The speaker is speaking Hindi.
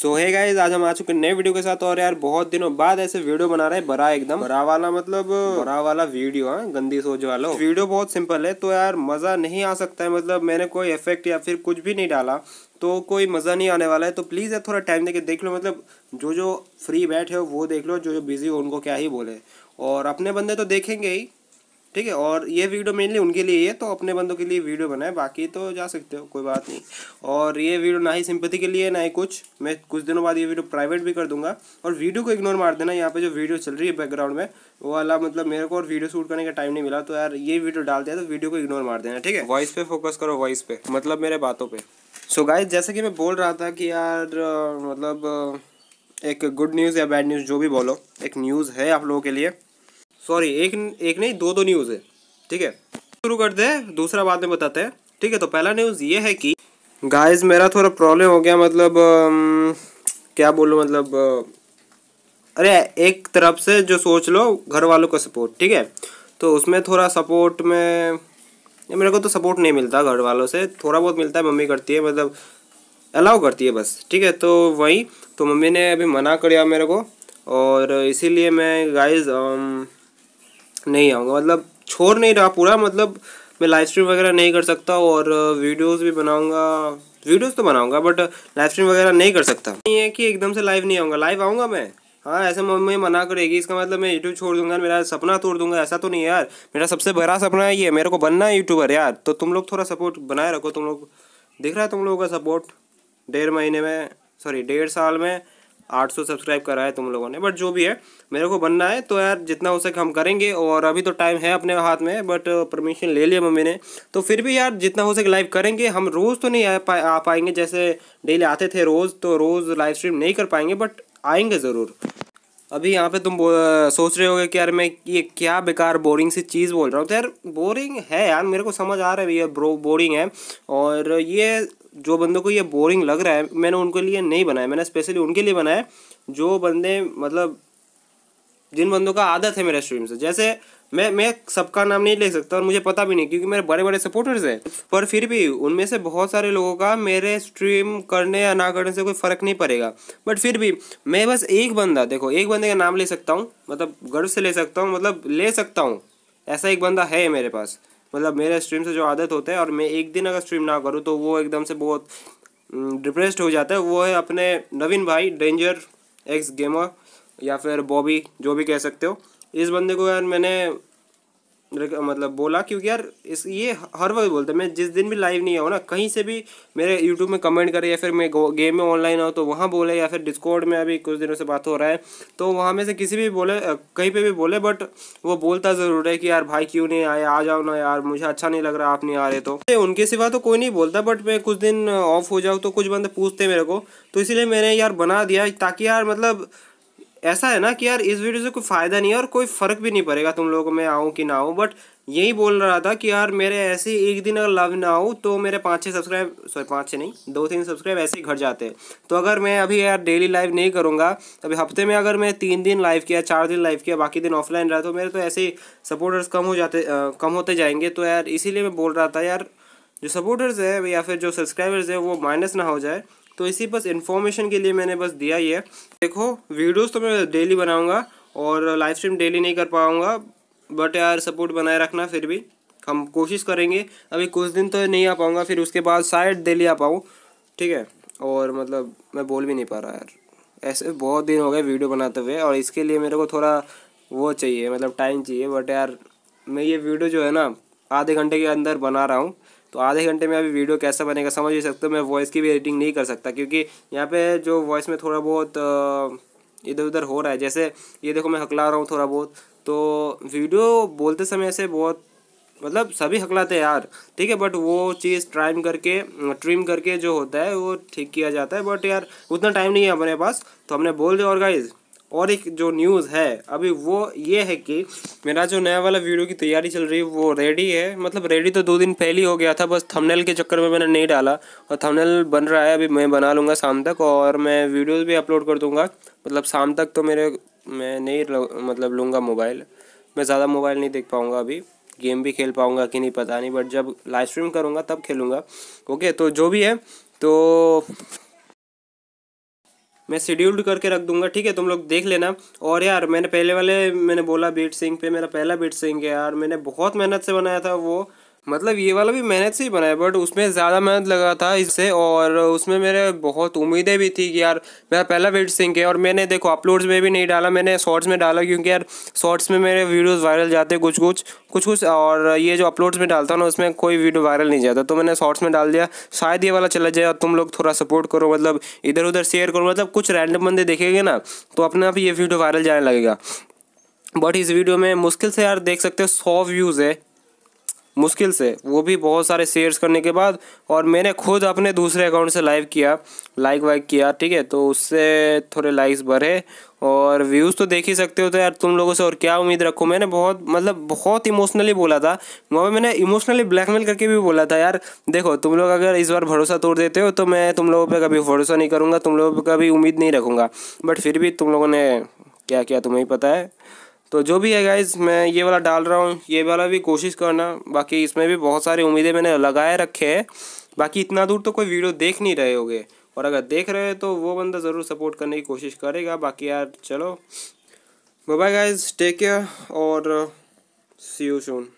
सो है गाइज आज हम आ चुके नए वीडियो के साथ और यार बहुत दिनों बाद ऐसे वीडियो बना रहे बरा एकदम बरा वाला मतलब बरा वाला वीडियो है हाँ, गंदी सोच वाला वीडियो बहुत सिंपल है तो यार मजा नहीं आ सकता है मतलब मैंने कोई इफेक्ट या फिर कुछ भी नहीं डाला तो कोई मज़ा नहीं आने वाला है तो प्लीज़ यार थोड़ा टाइम देके देख लो मतलब जो जो फ्री बैठे हो वो देख लो जो जो बिजी हो उनको क्या ही बोले और अपने बंदे तो देखेंगे ही ठीक है और ये वीडियो मेनली उनके लिए है तो अपने बंदों के लिए वीडियो बनाए बाकी तो जा सकते हो कोई बात नहीं और ये वीडियो ना ही सिंपति के लिए ना ही कुछ मैं कुछ दिनों बाद ये वीडियो प्राइवेट भी कर दूंगा और वीडियो को इग्नोर मार देना यहाँ पे जो वीडियो चल रही है बैकग्राउंड में वो वाला मतलब मेरे को और वीडियो शूट करने का टाइम नहीं मिला तो यार ये वीडियो डाल दिया तो वीडियो को इग्नोर मार देना ठीक है वॉइस पे फोकस करो वॉइस पे मतलब मेरे बातों पर सो गाय जैसे कि मैं बोल रहा था कि यार मतलब एक गुड न्यूज़ या बैड न्यूज़ जो भी बोलो एक न्यूज़ है आप लोगों के लिए सॉरी एक एक नहीं दो दो न्यूज़ है ठीक है शुरू करते हैं दूसरा बाद में बताते हैं ठीक है तो पहला न्यूज़ ये है कि गाइस मेरा थोड़ा प्रॉब्लम हो गया मतलब अम, क्या बोलूँ मतलब अरे एक तरफ से जो सोच लो घर वालों का सपोर्ट ठीक है तो उसमें थोड़ा सपोर्ट में मेरे को तो सपोर्ट नहीं मिलता घर वालों से थोड़ा बहुत मिलता है मम्मी करती है मतलब अलाउ करती है बस ठीक है तो वही तो मम्मी ने अभी मना कर मेरे को और इसीलिए मैं गाइज नहीं आऊँगा मतलब छोड़ नहीं रहा पूरा मतलब मैं लाइव स्ट्रीम वगैरह नहीं कर सकता और वीडियोस भी बनाऊँगा वीडियोस तो बनाऊँगा बट लाइव स्ट्रीम वगैरह नहीं कर सकता नहीं है कि एकदम से लाइव नहीं आऊँगा लाइव आऊँगा मैं हाँ ऐसे मम्मी मना करेगी इसका मतलब मैं यूट्यूब छोड़ दूंगा मेरा सपना तोड़ दूंगा ऐसा तो नहीं यार मेरा सबसे बड़ा सपना है ये मेरे को बनना है यूट्यूबर यार तो तुम लोग थोड़ा सपोर्ट बनाए रखो तुम लोग दिख रहा है तुम लोगों का सपोर्ट डेढ़ महीने में सॉरी डेढ़ साल में 800 सब्सक्राइब करा है तुम लोगों ने बट जो भी है मेरे को बनना है तो यार जितना हो सके हम करेंगे और अभी तो टाइम है अपने हाथ में बट परमिशन uh, ले लिया मम्मी ने तो फिर भी यार जितना हो सके लाइव करेंगे हम रोज़ तो नहीं आ, पा, आ पाएंगे जैसे डेली आते थे रोज़ तो रोज़ लाइव स्ट्रीम नहीं कर पाएंगे बट आएंगे ज़रूर अभी यहाँ पे तुम सोच रहे होगे कि यार मैं ये क्या बेकार बोरिंग सी चीज़ बोल रहा हूँ तो यार बोरिंग है यार मेरे को समझ आ रहा है ये ब्रो बोरिंग है और ये जो बंदों को ये बोरिंग लग रहा है मैंने उनके लिए नहीं बनाया मैंने स्पेशली उनके लिए बनाया जो बंदे मतलब जिन बंदों का आदत है मेरे स्ट्रीम से जैसे मैं मैं सबका नाम नहीं ले सकता और मुझे पता भी नहीं क्योंकि मेरे बड़े बड़े सपोर्टर्स हैं पर फिर भी उनमें से बहुत सारे लोगों का मेरे स्ट्रीम करने या ना करने से कोई फ़र्क नहीं पड़ेगा बट फिर भी मैं बस एक बंदा देखो एक बंदे का नाम ले सकता हूँ मतलब गर्व से ले सकता हूँ मतलब ले सकता हूँ ऐसा एक बंदा है मेरे पास मतलब मेरे स्ट्रीम से जो आदत होता है और मैं एक दिन अगर स्ट्रीम ना करूँ तो वो एकदम से बहुत डिप्रेस्ड हो जाता है वो है अपने नवीन भाई डेंजर एक्स गेमर या फिर बॉबी जो भी कह सकते हो इस बंदे को यार मैंने मतलब बोला क्योंकि यार इस ये हर वक्त बोलते हैं मैं जिस दिन भी लाइव नहीं आऊँ ना कहीं से भी मेरे यूट्यूब में कमेंट करे या फिर मैं गेम में ऑनलाइन आऊँ तो वहाँ बोले या फिर डिस्कॉर्ड में अभी कुछ दिनों से बात हो रहा है तो वहाँ में से किसी भी बोले कहीं पे भी बोले बट वो बोलता ज़रूर है कि यार भाई क्यों नहीं आए आ जाओ ना यार मुझे अच्छा नहीं लग रहा आप नहीं आ रहे तो उनके सिवा तो कोई नहीं बोलता बट मैं कुछ दिन ऑफ हो जाऊँ तो कुछ बंदे पूछते मेरे को तो इसीलिए मैंने यार बना दिया ताकि यार मतलब ऐसा है ना कि यार इस वीडियो से कोई फ़ायदा नहीं है और कोई फ़र्क भी नहीं पड़ेगा तुम लोगों में आऊँ कि ना आऊँ बट यही बोल रहा था कि यार मेरे ऐसे एक दिन अगर लव ना हो तो मेरे पाँच छः सब्सक्राइब सॉरी पाँच छः नहीं दो तीन सब्सक्राइब ऐसे ही घट जाते हैं तो अगर मैं अभी यार डेली लाइव नहीं करूँगा अभी हफ्ते में अगर मैं तीन दिन लाइव किया चार दिन लाइव किया बाकी दिन ऑफलाइन रहा तो मेरे तो ऐसे ही सपोर्टर्स कम हो जाते कम होते जाएंगे तो यार इसीलिए मैं बोल रहा था यार जो सपोर्टर्स है या फिर जो सब्सक्राइबर्स है वो माइनस ना हो जाए तो इसी बस इन्फॉर्मेशन के लिए मैंने बस दिया ये देखो वीडियोस तो मैं डेली बनाऊँगा और लाइव स्ट्रीम डेली नहीं कर पाऊँगा बट यार सपोर्ट बनाए रखना फिर भी हम कोशिश करेंगे अभी कुछ दिन तो नहीं आ पाऊँगा फिर उसके बाद शायद डेली आ पाऊँ ठीक है और मतलब मैं बोल भी नहीं पा रहा यार ऐसे बहुत दिन हो गए वीडियो बनाते हुए और इसके लिए मेरे को थोड़ा वो चाहिए मतलब टाइम चाहिए बट यार मैं ये वीडियो जो है ना आधे घंटे के अंदर बना रहा हूँ तो आधे घंटे में अभी वीडियो कैसा बनेगा समझ ही सकते हो मैं वॉइस की भी एडिटिंग नहीं कर सकता क्योंकि यहाँ पे जो वॉइस में थोड़ा बहुत इधर उधर हो रहा है जैसे ये देखो मैं हकला रहा हूँ थोड़ा बहुत तो वीडियो बोलते समय ऐसे बहुत मतलब सभी हकलाते हैं यार ठीक है बट वो चीज़ ट्राइम करके ट्रिम करके जो होता है वो ठीक किया जाता है बट यार उतना टाइम नहीं है हमारे पास तो हमने बोल दिया और गाइज़ और एक जो न्यूज़ है अभी वो ये है कि मेरा जो नया वाला वीडियो की तैयारी चल रही है वो रेडी है मतलब रेडी तो दो दिन पहले ही हो गया था बस थंबनेल के चक्कर में मैंने नहीं डाला और थंबनेल बन रहा है अभी मैं बना लूँगा शाम तक और मैं वीडियोस भी अपलोड कर दूँगा मतलब शाम तक तो मेरे मैं नहीं मतलब लूँगा मोबाइल मैं ज़्यादा मोबाइल नहीं देख पाऊँगा अभी गेम भी खेल पाऊँगा कि नहीं पता नहीं बट जब लाइव स्ट्रीम करूँगा तब खेलूँगा ओके तो जो भी है तो मैं शेड्यूल्ड करके रख दूंगा ठीक है तुम लोग देख लेना और यार मैंने पहले वाले मैंने बोला बीट सिंह पे मेरा पहला बीट सिंह है यार मैंने बहुत मेहनत से बनाया था वो मतलब ये वाला भी मेहनत से ही बना है बट उसमें ज़्यादा मेहनत लगा था इससे और उसमें मेरे बहुत उम्मीदें भी थी कि यार मेरा पहला वेट सिंक है और मैंने देखो अपलोड्स में भी नहीं डाला मैंने शॉर्ट्स में डाला क्योंकि यार शॉर्ट्स में मेरे वीडियोज़ वायरल जाते कुछ कुछ कुछ कुछ और ये जो अपलोड्स में डालता ना उसमें कोई वीडियो वायरल नहीं जाता तो मैंने शॉर्ट्स में डाल दिया शायद ये वाला चला जाए और तुम लोग थोड़ा सपोर्ट करो मतलब इधर उधर शेयर करो मतलब कुछ रैंडम बंदे देखेंगे ना तो अपने आप ये वीडियो वायरल जाने लगेगा बट इस वीडियो में मुश्किल से यार देख सकते हो सौ व्यूज़ है मुश्किल से वो भी बहुत सारे शेयर्स करने के बाद और मैंने खुद अपने दूसरे अकाउंट से लाइव किया लाइक वाइक किया ठीक है तो उससे थोड़े लाइक्स बढ़े और व्यूज़ तो देख ही सकते हो तो यार तुम लोगों से और क्या उम्मीद रखो मैंने बहुत मतलब बहुत इमोशनली बोला था वहाँ पर मैंने इमोशनली ब्लैकमेल करके भी बोला था यार देखो तुम लोग अगर इस बार भरोसा तोड़ देते हो तो मैं तुम लोगों पर कभी भरोसा नहीं करूँगा तुम लोगों पर कभी उम्मीद नहीं रखूँगा बट फिर भी तुम लोगों ने क्या किया तुम्हें पता है तो जो भी है गाइज मैं ये वाला डाल रहा हूँ ये वाला भी कोशिश करना बाकी इसमें भी बहुत सारी उम्मीदें मैंने लगाए रखे हैं बाकी इतना दूर तो कोई वीडियो देख नहीं रहे होगे और अगर देख रहे हैं तो वो बंदा ज़रूर सपोर्ट करने की कोशिश करेगा बाकी यार चलो बाय गाइज टेक केयर और सी यू सून